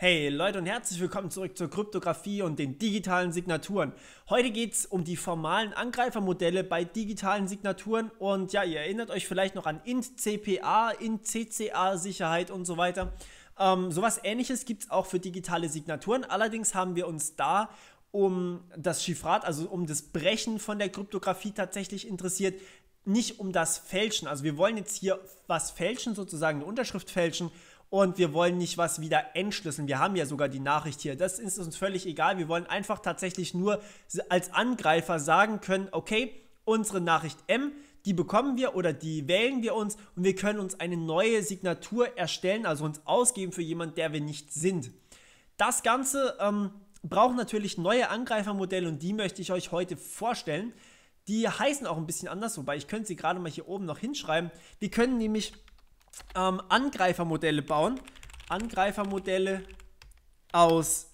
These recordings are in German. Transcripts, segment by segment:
Hey Leute und herzlich willkommen zurück zur Kryptographie und den digitalen Signaturen. Heute geht es um die formalen Angreifermodelle bei digitalen Signaturen und ja, ihr erinnert euch vielleicht noch an Int-CPA, Int-CCA-Sicherheit und so weiter. Ähm, sowas ähnliches gibt es auch für digitale Signaturen, allerdings haben wir uns da um das Chiffrat, also um das Brechen von der Kryptographie tatsächlich interessiert, nicht um das Fälschen. Also wir wollen jetzt hier was fälschen, sozusagen eine Unterschrift fälschen und wir wollen nicht was wieder entschlüsseln. Wir haben ja sogar die Nachricht hier. Das ist uns völlig egal. Wir wollen einfach tatsächlich nur als Angreifer sagen können, okay, unsere Nachricht M, die bekommen wir oder die wählen wir uns und wir können uns eine neue Signatur erstellen, also uns ausgeben für jemanden, der wir nicht sind. Das Ganze ähm, braucht natürlich neue Angreifermodelle und die möchte ich euch heute vorstellen. Die heißen auch ein bisschen anders, wobei ich könnte sie gerade mal hier oben noch hinschreiben. Wir können nämlich ähm, Angreifermodelle bauen. Angreifermodelle aus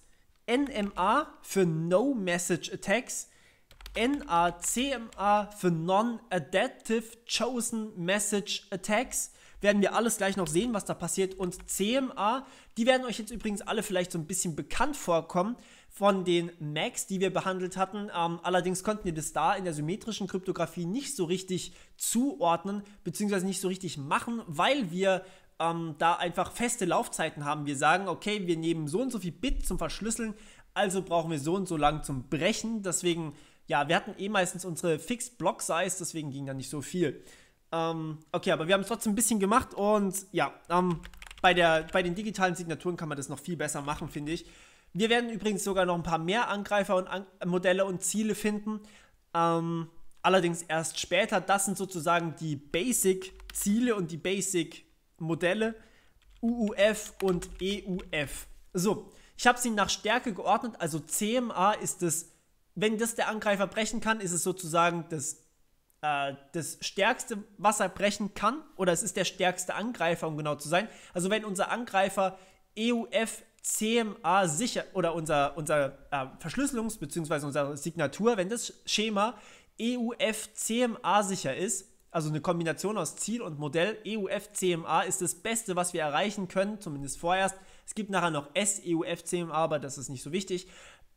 NMA für No Message Attacks, NACMA für Non-Adaptive Chosen Message Attacks werden wir alles gleich noch sehen, was da passiert. Und CMA, die werden euch jetzt übrigens alle vielleicht so ein bisschen bekannt vorkommen von den Macs, die wir behandelt hatten. Ähm, allerdings konnten wir das da in der symmetrischen Kryptographie nicht so richtig zuordnen, beziehungsweise nicht so richtig machen, weil wir ähm, da einfach feste Laufzeiten haben. Wir sagen, okay, wir nehmen so und so viel Bit zum Verschlüsseln, also brauchen wir so und so lang zum Brechen. Deswegen, ja, wir hatten eh meistens unsere Fixed Block Size, deswegen ging da nicht so viel. Ähm, okay, aber wir haben es trotzdem ein bisschen gemacht und ja, ähm, bei, der, bei den digitalen Signaturen kann man das noch viel besser machen, finde ich. Wir werden übrigens sogar noch ein paar mehr Angreifer und An Modelle und Ziele finden. Ähm, allerdings erst später. Das sind sozusagen die Basic-Ziele und die Basic-Modelle. UUF und EUF. So, ich habe sie nach Stärke geordnet. Also CMA ist das, wenn das der Angreifer brechen kann, ist es sozusagen das äh, das stärkste Wasser brechen kann oder es ist der stärkste Angreifer, um genau zu sein. Also wenn unser Angreifer EUF CMA sicher oder unser, unser äh, Verschlüsselungs- bzw. unsere Signatur, wenn das Schema EUF CMA sicher ist, also eine Kombination aus Ziel und Modell, EUF CMA ist das Beste, was wir erreichen können, zumindest vorerst. Es gibt nachher noch SEUF CMA, aber das ist nicht so wichtig.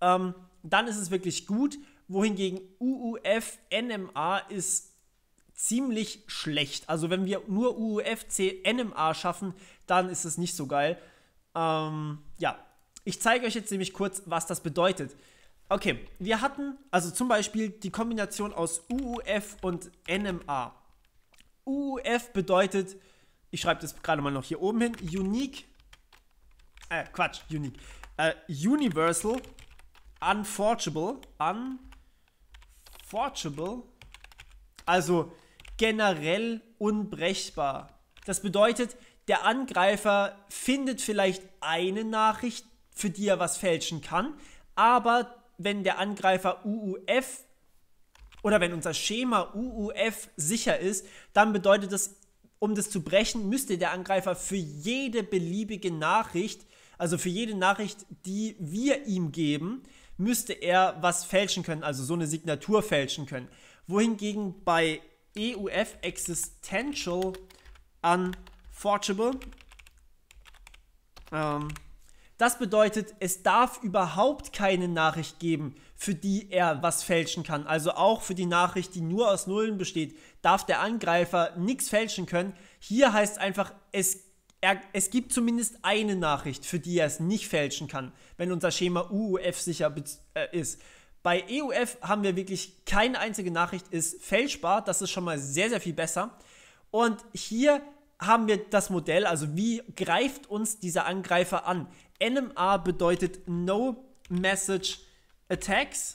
Ähm, dann ist es wirklich gut wohingegen UUF NMA ist ziemlich schlecht. Also wenn wir nur UUFC NMA schaffen, dann ist es nicht so geil. Ähm, ja, ich zeige euch jetzt nämlich kurz, was das bedeutet. Okay, wir hatten also zum Beispiel die Kombination aus UUF und NMA. UUF bedeutet, ich schreibe das gerade mal noch hier oben hin, Unique, äh, Quatsch, Unique, äh, Universal Unforgeable, un, Forgeable, also generell unbrechbar. Das bedeutet, der Angreifer findet vielleicht eine Nachricht, für die er was fälschen kann, aber wenn der Angreifer UUF oder wenn unser Schema UUF sicher ist, dann bedeutet das, um das zu brechen, müsste der Angreifer für jede beliebige Nachricht, also für jede Nachricht, die wir ihm geben, müsste er was fälschen können, also so eine Signatur fälschen können. Wohingegen bei EUF Existential Unforgeable, ähm, das bedeutet, es darf überhaupt keine Nachricht geben, für die er was fälschen kann. Also auch für die Nachricht, die nur aus Nullen besteht, darf der Angreifer nichts fälschen können. Hier heißt einfach, es gibt er, es gibt zumindest eine Nachricht, für die er es nicht fälschen kann, wenn unser Schema UUF e sicher äh, ist. Bei EUF haben wir wirklich keine einzige Nachricht ist fälschbar. Das ist schon mal sehr, sehr viel besser. Und hier haben wir das Modell, also wie greift uns dieser Angreifer an? NMA bedeutet No Message Attacks.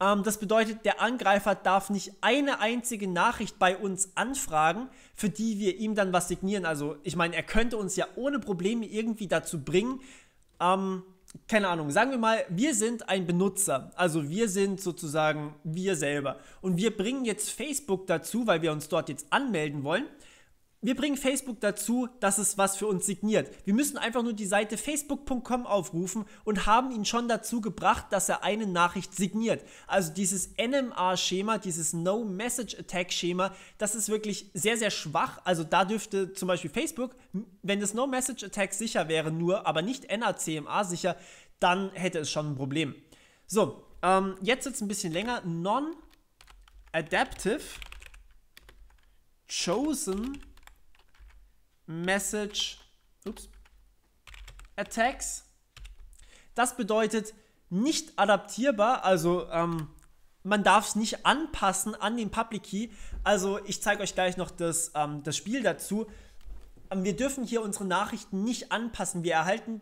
Ähm, das bedeutet, der Angreifer darf nicht eine einzige Nachricht bei uns anfragen, für die wir ihm dann was signieren. Also ich meine, er könnte uns ja ohne Probleme irgendwie dazu bringen, ähm, keine Ahnung, sagen wir mal, wir sind ein Benutzer, also wir sind sozusagen wir selber und wir bringen jetzt Facebook dazu, weil wir uns dort jetzt anmelden wollen, wir bringen Facebook dazu, dass es was für uns signiert. Wir müssen einfach nur die Seite facebook.com aufrufen und haben ihn schon dazu gebracht, dass er eine Nachricht signiert. Also dieses NMA-Schema, dieses No Message Attack-Schema, das ist wirklich sehr, sehr schwach. Also da dürfte zum Beispiel Facebook, wenn das No Message Attack sicher wäre, nur, aber nicht NACMA sicher, dann hätte es schon ein Problem. So, ähm, jetzt jetzt ein bisschen länger. Non-Adaptive Chosen Message ups, Attacks. Das bedeutet nicht adaptierbar, also ähm, man darf es nicht anpassen an den Public Key. Also ich zeige euch gleich noch das, ähm, das Spiel dazu. Ähm, wir dürfen hier unsere Nachrichten nicht anpassen. Wir erhalten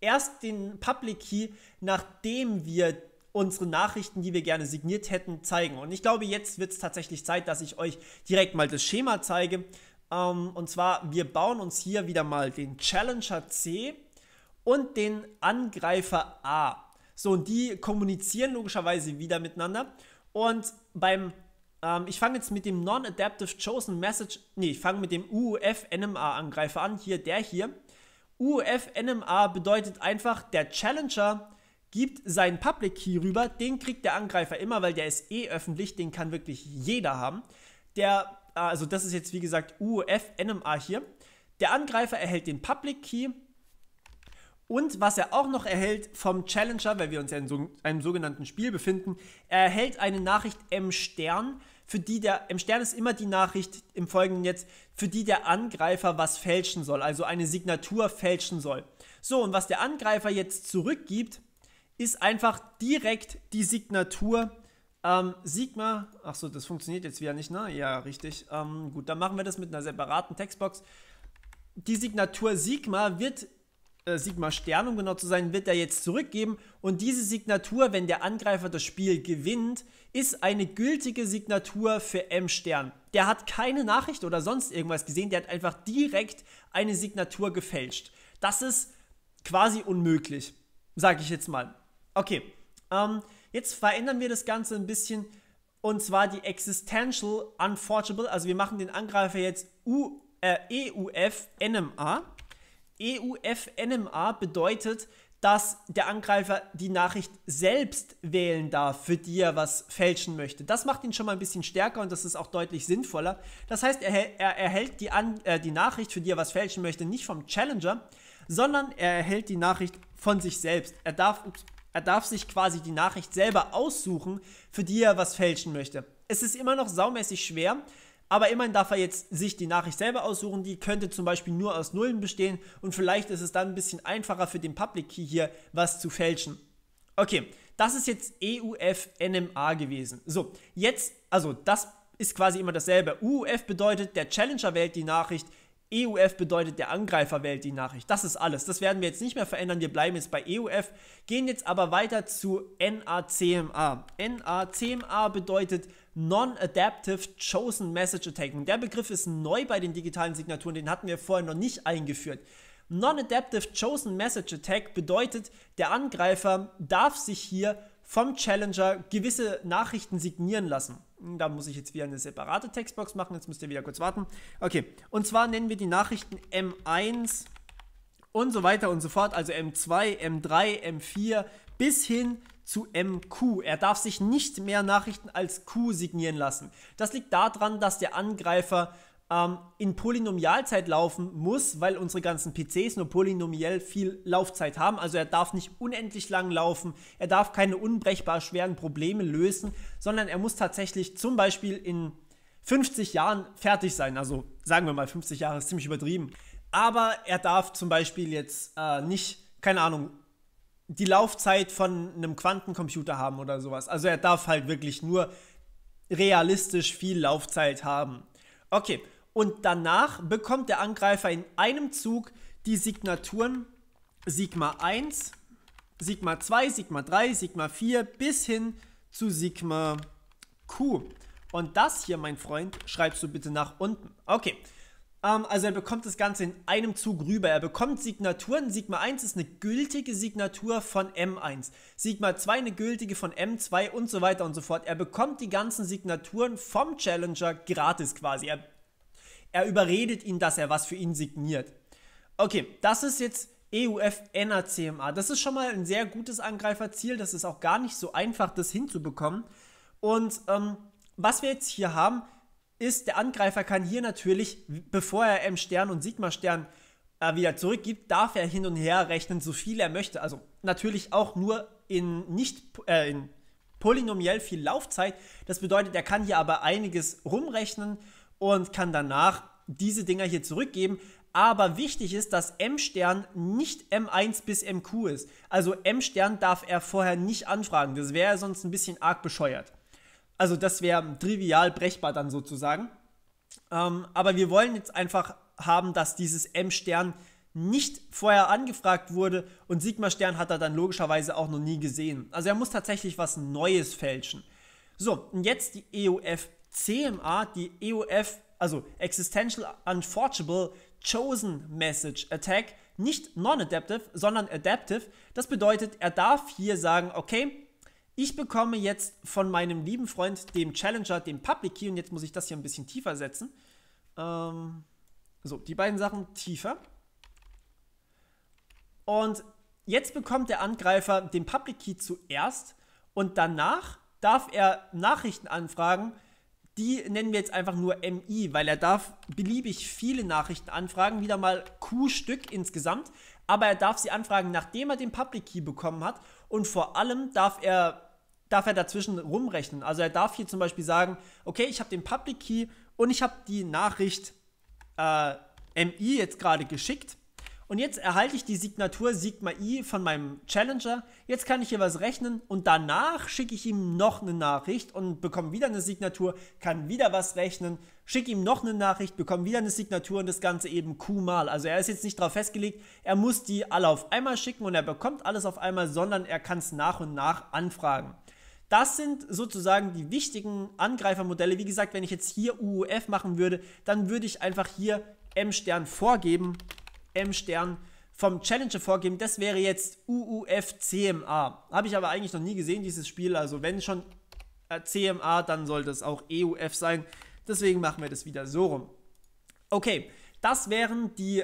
erst den Public Key, nachdem wir unsere Nachrichten, die wir gerne signiert hätten, zeigen. Und ich glaube, jetzt wird es tatsächlich Zeit, dass ich euch direkt mal das Schema zeige. Ähm, und zwar, wir bauen uns hier wieder mal den Challenger C und den Angreifer A. So, und die kommunizieren logischerweise wieder miteinander. Und beim, ähm, ich fange jetzt mit dem Non-Adaptive Chosen Message, nee, ich fange mit dem UUF-NMA-Angreifer an, hier, der hier. UUF-NMA bedeutet einfach, der Challenger gibt seinen Public Key rüber, den kriegt der Angreifer immer, weil der ist eh öffentlich, den kann wirklich jeder haben. Der Ah, also das ist jetzt wie gesagt UEF-NMA hier. Der Angreifer erhält den Public Key und was er auch noch erhält vom Challenger, weil wir uns ja in so einem sogenannten Spiel befinden, er erhält eine Nachricht M Stern, für die der M Stern ist immer die Nachricht im Folgenden jetzt, für die der Angreifer was fälschen soll, also eine Signatur fälschen soll. So und was der Angreifer jetzt zurückgibt, ist einfach direkt die Signatur ähm, Sigma, achso, das funktioniert jetzt wieder nicht, ne? Ja, richtig. Ähm, gut, dann machen wir das mit einer separaten Textbox. Die Signatur Sigma wird, äh, Sigma Stern, um genau zu sein, wird er jetzt zurückgeben. Und diese Signatur, wenn der Angreifer das Spiel gewinnt, ist eine gültige Signatur für M Stern. Der hat keine Nachricht oder sonst irgendwas gesehen, der hat einfach direkt eine Signatur gefälscht. Das ist quasi unmöglich, sage ich jetzt mal. Okay, ähm, Jetzt verändern wir das Ganze ein bisschen und zwar die Existential Unforgeable. Also wir machen den Angreifer jetzt U, äh, EUF NMA. EUF NMA bedeutet, dass der Angreifer die Nachricht selbst wählen darf, für die er was fälschen möchte. Das macht ihn schon mal ein bisschen stärker und das ist auch deutlich sinnvoller. Das heißt, er, er erhält die, An äh, die Nachricht, für die er was fälschen möchte, nicht vom Challenger, sondern er erhält die Nachricht von sich selbst. Er darf, ups, er darf sich quasi die Nachricht selber aussuchen, für die er was fälschen möchte. Es ist immer noch saumäßig schwer, aber immerhin darf er jetzt sich die Nachricht selber aussuchen. Die könnte zum Beispiel nur aus Nullen bestehen und vielleicht ist es dann ein bisschen einfacher für den Public Key hier was zu fälschen. Okay, das ist jetzt EUF-NMA gewesen. So, jetzt, also das ist quasi immer dasselbe. UUF bedeutet, der Challenger wählt die Nachricht, EUF bedeutet, der Angreifer wählt die Nachricht. Das ist alles. Das werden wir jetzt nicht mehr verändern. Wir bleiben jetzt bei EUF, gehen jetzt aber weiter zu NACMA. NACMA bedeutet Non-Adaptive Chosen Message Attacking. Der Begriff ist neu bei den digitalen Signaturen, den hatten wir vorher noch nicht eingeführt. Non-Adaptive Chosen Message Attack bedeutet, der Angreifer darf sich hier vom Challenger gewisse Nachrichten signieren lassen. Da muss ich jetzt wieder eine separate Textbox machen. Jetzt müsst ihr wieder kurz warten. Okay, und zwar nennen wir die Nachrichten M1 und so weiter und so fort. Also M2, M3, m 4 bis hin zu MQ. Er darf sich nicht mehr Nachrichten als Q signieren lassen. Das liegt daran, dass der Angreifer ähm, in Polynomialzeit laufen muss, weil unsere ganzen PCs nur polynomiell viel Laufzeit haben. Also er darf nicht unendlich lang laufen, er darf keine unbrechbar schweren Probleme lösen, sondern er muss tatsächlich zum Beispiel in 50 Jahren fertig sein. Also sagen wir mal, 50 Jahre ist ziemlich übertrieben. Aber er darf zum Beispiel jetzt äh, nicht, keine Ahnung, die Laufzeit von einem Quantencomputer haben oder sowas. Also er darf halt wirklich nur realistisch viel Laufzeit haben. Okay, und danach bekommt der Angreifer in einem Zug die Signaturen Sigma 1, Sigma 2, Sigma 3, Sigma 4 bis hin zu Sigma Q. Und das hier, mein Freund, schreibst du bitte nach unten. Okay. Ähm, also er bekommt das Ganze in einem Zug rüber. Er bekommt Signaturen. Sigma 1 ist eine gültige Signatur von M1. Sigma 2 eine gültige von M2 und so weiter und so fort. Er bekommt die ganzen Signaturen vom Challenger gratis quasi. Er er überredet ihn, dass er was für ihn signiert. Okay, das ist jetzt EUF NACMA. Das ist schon mal ein sehr gutes Angreiferziel. Das ist auch gar nicht so einfach, das hinzubekommen. Und ähm, was wir jetzt hier haben, ist, der Angreifer kann hier natürlich, bevor er M-Stern und Sigma-Stern äh, wieder zurückgibt, darf er hin und her rechnen, so viel er möchte. Also natürlich auch nur in nicht äh, in polynomiell viel Laufzeit. Das bedeutet, er kann hier aber einiges rumrechnen und kann danach diese Dinger hier zurückgeben. Aber wichtig ist, dass M-Stern nicht M1 bis MQ ist. Also M-Stern darf er vorher nicht anfragen. Das wäre sonst ein bisschen arg bescheuert. Also das wäre trivial brechbar dann sozusagen. Ähm, aber wir wollen jetzt einfach haben, dass dieses M-Stern nicht vorher angefragt wurde und Sigma-Stern hat er dann logischerweise auch noch nie gesehen. Also er muss tatsächlich was Neues fälschen. So, und jetzt die EOF CMA die EOF, also Existential Unforgeable Chosen Message Attack, nicht non-adaptive, sondern adaptive. Das bedeutet, er darf hier sagen, okay, ich bekomme jetzt von meinem lieben Freund, dem Challenger, den Public Key, und jetzt muss ich das hier ein bisschen tiefer setzen. Ähm, so, die beiden Sachen tiefer. Und jetzt bekommt der Angreifer den Public Key zuerst und danach darf er Nachrichten anfragen, die nennen wir jetzt einfach nur MI, weil er darf beliebig viele Nachrichten anfragen, wieder mal Q-Stück insgesamt, aber er darf sie anfragen, nachdem er den Public Key bekommen hat und vor allem darf er darf er dazwischen rumrechnen. Also er darf hier zum Beispiel sagen, okay, ich habe den Public Key und ich habe die Nachricht äh, MI jetzt gerade geschickt und jetzt erhalte ich die Signatur Sigma I von meinem Challenger. Jetzt kann ich hier was rechnen und danach schicke ich ihm noch eine Nachricht und bekomme wieder eine Signatur, kann wieder was rechnen, schicke ihm noch eine Nachricht, bekomme wieder eine Signatur und das Ganze eben Q mal. Also er ist jetzt nicht darauf festgelegt, er muss die alle auf einmal schicken und er bekommt alles auf einmal, sondern er kann es nach und nach anfragen. Das sind sozusagen die wichtigen Angreifermodelle. Wie gesagt, wenn ich jetzt hier UUF e machen würde, dann würde ich einfach hier M-Stern vorgeben M Stern vom Challenger vorgeben. Das wäre jetzt UUF CMA. Habe ich aber eigentlich noch nie gesehen, dieses Spiel. Also wenn schon äh, CMA, dann sollte es auch EUF sein. Deswegen machen wir das wieder so rum. Okay, das wären die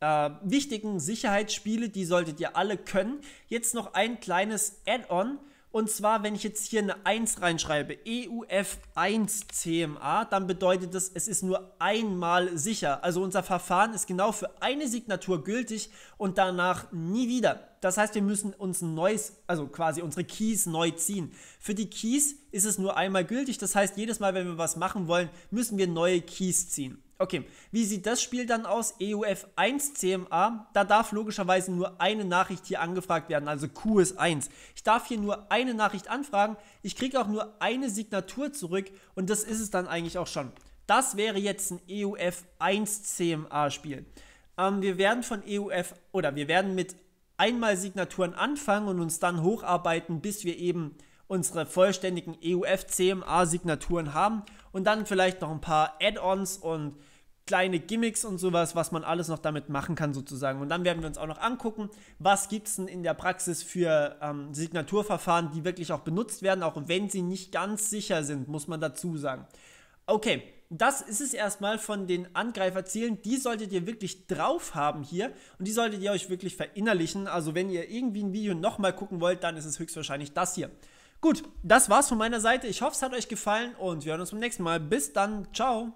äh, wichtigen Sicherheitsspiele, die solltet ihr alle können. Jetzt noch ein kleines Add-on. Und zwar, wenn ich jetzt hier eine 1 reinschreibe, EUF1CMA, dann bedeutet das, es ist nur einmal sicher. Also unser Verfahren ist genau für eine Signatur gültig und danach nie wieder. Das heißt, wir müssen uns ein neues, also quasi unsere Keys neu ziehen. Für die Keys ist es nur einmal gültig. Das heißt, jedes Mal, wenn wir was machen wollen, müssen wir neue Keys ziehen. Okay, wie sieht das Spiel dann aus? EUF 1 CMA, da darf logischerweise nur eine Nachricht hier angefragt werden, also QS1. Ich darf hier nur eine Nachricht anfragen, ich kriege auch nur eine Signatur zurück und das ist es dann eigentlich auch schon. Das wäre jetzt ein EUF 1 CMA Spiel. Ähm, wir werden von EUF oder wir werden mit einmal Signaturen anfangen und uns dann hocharbeiten, bis wir eben unsere vollständigen EUF CMA Signaturen haben und dann vielleicht noch ein paar Add-ons und kleine Gimmicks und sowas, was man alles noch damit machen kann sozusagen. Und dann werden wir uns auch noch angucken, was gibt es denn in der Praxis für ähm, Signaturverfahren, die wirklich auch benutzt werden, auch wenn sie nicht ganz sicher sind, muss man dazu sagen. Okay, das ist es erstmal von den Angreiferzielen. Die solltet ihr wirklich drauf haben hier und die solltet ihr euch wirklich verinnerlichen. Also wenn ihr irgendwie ein Video nochmal gucken wollt, dann ist es höchstwahrscheinlich das hier. Gut, das war's von meiner Seite. Ich hoffe, es hat euch gefallen und wir hören uns beim nächsten Mal. Bis dann. Ciao.